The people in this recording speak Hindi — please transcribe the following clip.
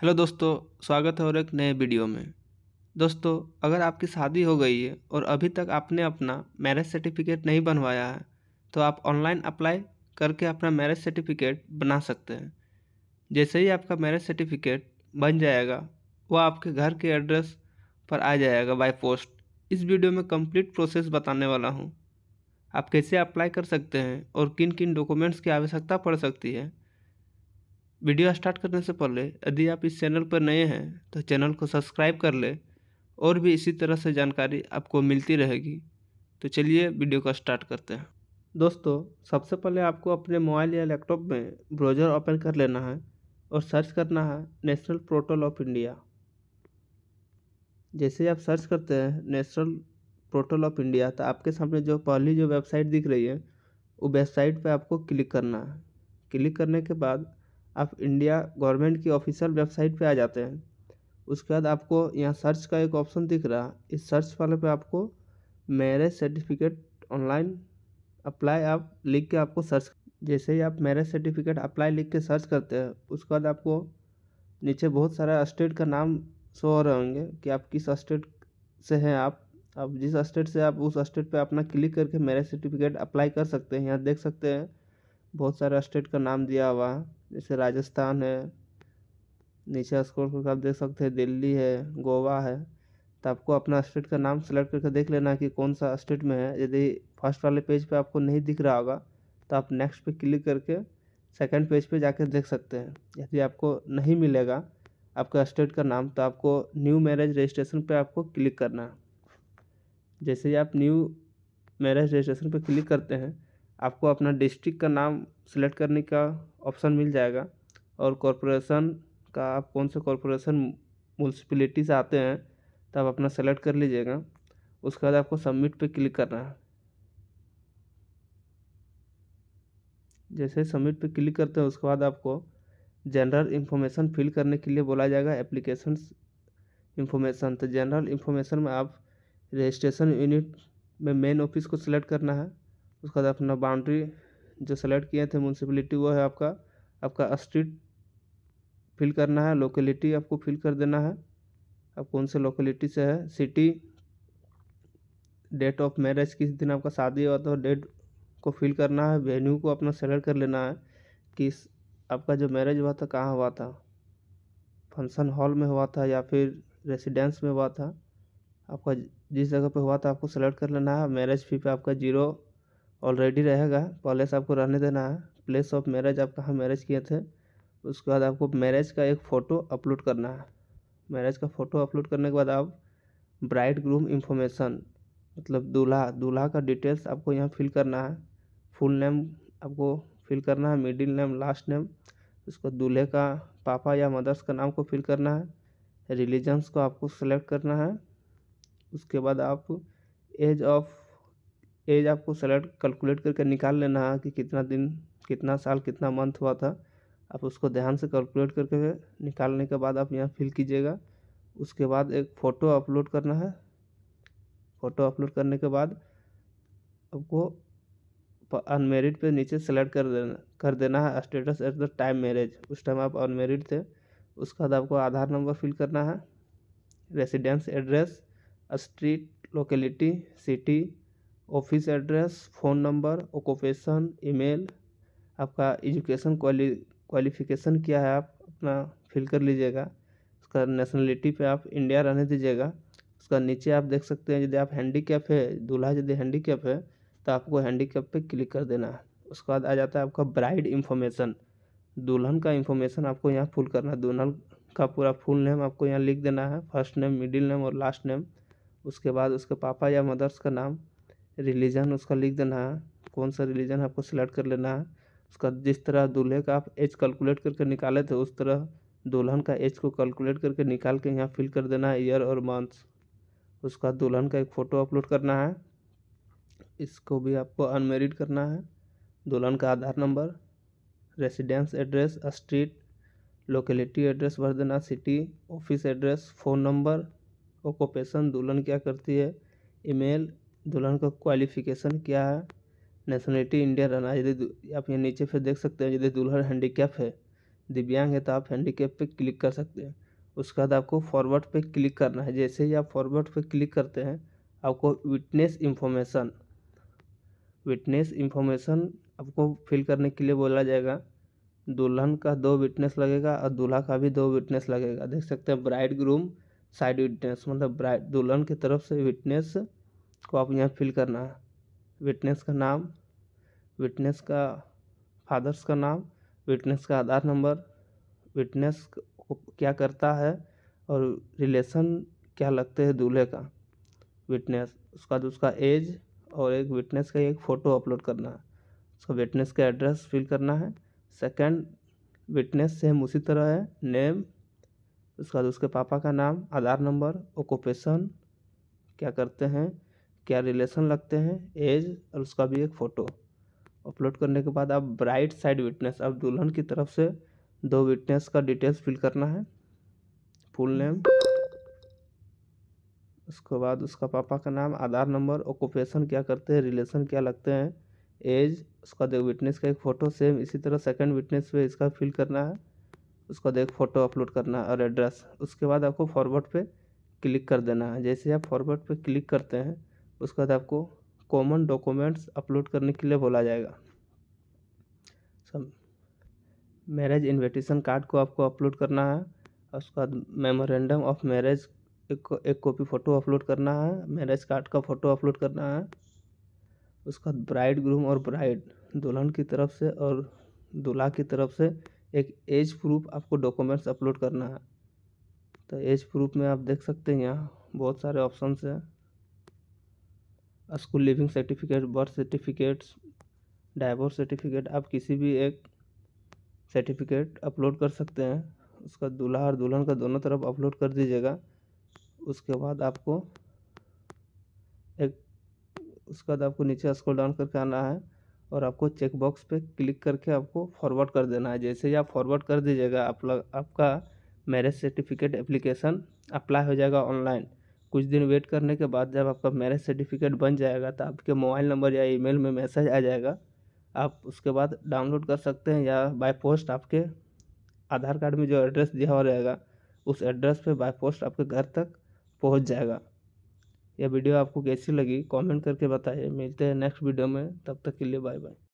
हेलो दोस्तों स्वागत है और एक नए वीडियो में दोस्तों अगर आपकी शादी हो गई है और अभी तक आपने अपना मैरिज सर्टिफिकेट नहीं बनवाया है तो आप ऑनलाइन अप्लाई करके अपना मैरिज सर्टिफिकेट बना सकते हैं जैसे ही आपका मैरिज सर्टिफिकेट बन जाएगा वह आपके घर के एड्रेस पर आ जाएगा बाई पोस्ट इस वीडियो में कम्प्लीट प्रोसेस बताने वाला हूँ आप कैसे अप्लाई कर सकते हैं और किन किन डॉक्यूमेंट्स की आवश्यकता पड़ सकती है वीडियो स्टार्ट करने से पहले यदि आप इस चैनल पर नए हैं तो चैनल को सब्सक्राइब कर ले और भी इसी तरह से जानकारी आपको मिलती रहेगी तो चलिए वीडियो का स्टार्ट करते हैं दोस्तों सबसे पहले आपको अपने मोबाइल या लैपटॉप में ब्राउज़र ओपन कर लेना है और सर्च करना है नेशनल पोर्टल ऑफ इंडिया जैसे आप सर्च करते हैं नेशनल पोर्टल ऑफ इंडिया तो आपके सामने जो पहली जो वेबसाइट दिख रही है वो वेबसाइट पर आपको क्लिक करना है क्लिक करने के बाद आप इंडिया गवर्नमेंट की ऑफिशियल वेबसाइट पे आ जाते हैं उसके बाद आपको यहाँ सर्च का एक ऑप्शन दिख रहा है इस सर्च वाले पे आपको मैरिज सर्टिफिकेट ऑनलाइन अप्लाई आप लिख के आपको सर्च जैसे ही आप मैरिज सर्टिफिकेट अप्लाई लिख के सर्च करते हैं उसके बाद आपको नीचे बहुत सारा स्टेट का नाम शो हो रहे होंगे कि आप किस स्टेट से हैं आप अब जिस स्टेट से आप उस स्टेट पे अपना क्लिक करके मैरिज सर्टिफिकेट अप्लाई कर सकते हैं यहाँ देख सकते हैं बहुत सारे स्टेट का नाम दिया हुआ है जैसे राजस्थान है नीचे स्कोर करके आप देख सकते हैं दिल्ली है गोवा है तो आपको अपना स्टेट का नाम सेलेक्ट करके देख लेना कि कौन सा स्टेट में है यदि फर्स्ट वाले पेज पे आपको नहीं दिख रहा होगा तो आप नेक्स्ट पे क्लिक करके सेकंड पेज पे जाकर देख सकते हैं यदि आपको नहीं मिलेगा आपका स्टेट का नाम तो आपको न्यू मैरिज रजिस्ट्रेशन पर आपको क्लिक करना है जैसे ही आप न्यू मैरिज रजिस्ट्रेशन पर क्लिक करते हैं आपको अपना डिस्ट्रिक्ट का नाम सेलेक्ट करने का ऑप्शन मिल जाएगा और कॉरपोरेशन का आप कौन से कॉरपोरेशन म्यूनसिपलिटी से आते हैं तो आप अपना सेलेक्ट कर लीजिएगा उसके बाद आपको सबमिट पे क्लिक करना है जैसे सबमिट पे क्लिक करते हैं उसके बाद आपको जनरल इन्फॉर्मेशन फिल करने के लिए बोला जाएगा एप्लीकेशन इन्फॉर्मेशन तो जनरल इन्फॉर्मेशन में आप रजिस्ट्रेशन यूनिट में मेन ऑफिस को सिलेक्ट करना है उसके बाद अपना बाउंड्री जो सेलेक्ट किए थे म्यूनसिपलिटी वो है आपका आपका स्ट्रीट फिल करना है लोकेलिटी आपको फिल कर देना है आप कौन से लोकेलिटी से है सिटी डेट ऑफ मैरिज किस दिन आपका शादी हुआ था डेट को फिल करना है वेन्यू को अपना सेलेक्ट कर लेना है कि आपका जो मैरिज हुआ था कहाँ हुआ था फंक्शन हॉल में हुआ था या फिर रेसिडेंस में हुआ था आपका जिस जगह पे हुआ था आपको सेलेक्ट कर लेना है मैरिज फी पे आपका जीरो ऑलरेडी रहेगा पहले आपको रहने देना है प्लेस ऑफ मैरिज आप कहाँ मैरिज किए थे उसके बाद आपको मैरिज का एक फ़ोटो अपलोड करना है मैरिज का फ़ोटो अपलोड करने के बाद आप ब्राइड ग्रूम इन्फॉर्मेशन मतलब दूल्हा दूल्हा का डिटेल्स आपको यहाँ फिल करना है फुल नेम आपको फिल करना है मिडिल नेम लास्ट नेम उसको दूल्हे का पापा या मदर्स का नाम को फिल करना है रिलीजन्स को आपको सेलेक्ट करना है उसके बाद आप एज ऑफ एज आपको सेलेक्ट कैलकुलेट करके निकाल लेना है कि कितना दिन कितना साल कितना मंथ हुआ था आप उसको ध्यान से कैलकुलेट करके निकालने के बाद आप यहाँ फिल कीजिएगा उसके बाद एक फ़ोटो अपलोड करना है फ़ोटो अपलोड करने के बाद आपको अनमेरिड पे नीचे सेलेक्ट कर देना कर देना है status at the time marriage उस टाइम आप अनमेरिड थे उसके बाद आपको आधार नंबर फिल करना है residence address street locality city office address phone number occupation email आपका एजुकेशन क्वाली क्या है आप अपना फिल कर लीजिएगा उसका नेशनलिटी पे आप इंडिया रहने दीजिएगा उसका नीचे आप देख सकते हैं यदि आप हैंडी है दूल्हा यदि हैंडी है तो आपको हैंडी पे क्लिक कर देना है उसके बाद आ जाता है आपका ब्राइड इन्फॉर्मेशन दुल्हन का इन्फॉर्मेशन आपको यहाँ फुल करना है दुल्हन का पूरा फुल नेम आपको यहाँ लिख देना है फर्स्ट नेम मिडिल नेम और लास्ट नेम उसके बाद उसके पापा या मदर्स का नाम रिलीजन उसका लिख देना है कौन सा रिलीजन आपको सिलेक्ट कर लेना है उसका जिस तरह दूल्हे का आप एज कैलकुलेट करके निकाले थे उस तरह दुल्हन का एज को कैलकुलेट करके निकाल के यहाँ फिल कर देना है ईयर और मंथ उसका दुल्हन का एक फ़ोटो अपलोड करना है इसको भी आपको अनमेरिड करना है दुल्हन का Aadhaar number residence address street locality address भर देना city office address phone number occupation दुल्हन क्या करती है ईमेल दुल्हन का क्वालिफिकेशन क्या है नेशनलिटी इंडिया रहना यदि आप ये नीचे फिर देख सकते हैं यदि दुल्हन हैंडीकैप है दिव्यांग है तो आप हैंडीकैप पे क्लिक कर सकते हैं उसके बाद आपको फॉरवर्ड पे क्लिक करना है जैसे ही आप फॉरवर्ड पे क्लिक करते हैं आपको विटनेस इंफॉर्मेशन विटनेस इंफॉर्मेशन आपको फिल करने के लिए बोला जाएगा दुल्हन का दो विटनेस लगेगा और दूल्हा का भी दो विटनेस लगेगा देख सकते हैं ब्राइड ग्रूम साइड विटनेस मतलब ब्राइड दुल्हन की तरफ से विटनेस को आप यहाँ फिल करना है विटनेस का नाम विटनेस का फादर्स का नाम विटनेस का आधार नंबर विटनेस क्या करता है और रिलेशन क्या लगते हैं दूल्हे का विटनेस उसका तो उसका एज और एक विटनेस का एक फ़ोटो अपलोड करना है उसका विटनेस का एड्रेस फिल करना है सेकंड विटनेस सेम उसी तरह है नेम उसके बाद तो उसके पापा का नाम आधार नंबर ओकोपेशन क्या करते हैं क्या रिलेशन लगते हैं एज और उसका भी एक फ़ोटो अपलोड करने के बाद आप ब्राइट साइड विटनेस आप दुल्हन की तरफ से दो विटनेस का डिटेल्स फिल करना है फुल हम्म। नेम उसके बाद उसका पापा का नाम आधार नंबर ऑक्यूपेशन क्या करते हैं रिलेशन क्या लगते हैं एज उसका देख विटनेस का एक फ़ोटो सेम इसी तरह सेकंड विटनेस पे इसका फिल करना है उसका देख फ़ोटो अपलोड करना है और एड्रेस उसके बाद आपको फॉरवर्ड पे क्लिक कर देना है जैसे आप फॉरवर्ड पे क्लिक करते हैं उसके बाद आपको कॉमन डॉक्यूमेंट्स अपलोड करने के लिए बोला जाएगा सब मैरिज इन्विटेशन कार्ड को आपको अपलोड करना है उसके बाद मेमोरेंडम ऑफ मैरिज एक एक कॉपी फ़ोटो अपलोड करना है मैरिज कार्ड का फ़ोटो अपलोड करना है उसके बाद ब्राइड ग्रूम और ब्राइड दुल्हन की तरफ से और दूल्हा की तरफ से एक एज प्रूफ आपको डॉक्यूमेंट्स अपलोड करना है तो एज प्रूफ में आप देख सकते हैं यहाँ बहुत सारे ऑप्शन हैं school leaving certificate birth certificates divorce certificate आप किसी भी एक सर्टिफिकेट अपलोड कर सकते हैं उसका दूल्हा और दुल्हन का दोनों तरफ अपलोड कर दीजिएगा उसके बाद आपको एक उसके बाद आपको नीचे स्क्रॉल डाउन करके आना है और आपको चेक बॉक्स पे क्लिक करके आपको फॉरवर्ड कर देना है जैसे ही आप फॉरवर्ड कर दीजिएगा आप लग, आपका मैरिज सर्टिफिकेट एप्लीकेशन अप्लाई हो जाएगा ऑनलाइन कुछ दिन वेट करने के बाद जब आपका मैरिज सर्टिफिकेट बन जाएगा तो आपके मोबाइल नंबर या ईमेल में मैसेज आ जाएगा आप उसके बाद डाउनलोड कर सकते हैं या बाय पोस्ट आपके आधार कार्ड में जो एड्रेस दिया हुआ रहेगा उस एड्रेस पे बाय पोस्ट आपके घर तक पहुंच जाएगा यह वीडियो आपको कैसी लगी कमेंट करके बताइए मिलते हैं नेक्स्ट वीडियो में तब तक के लिए बाय बाय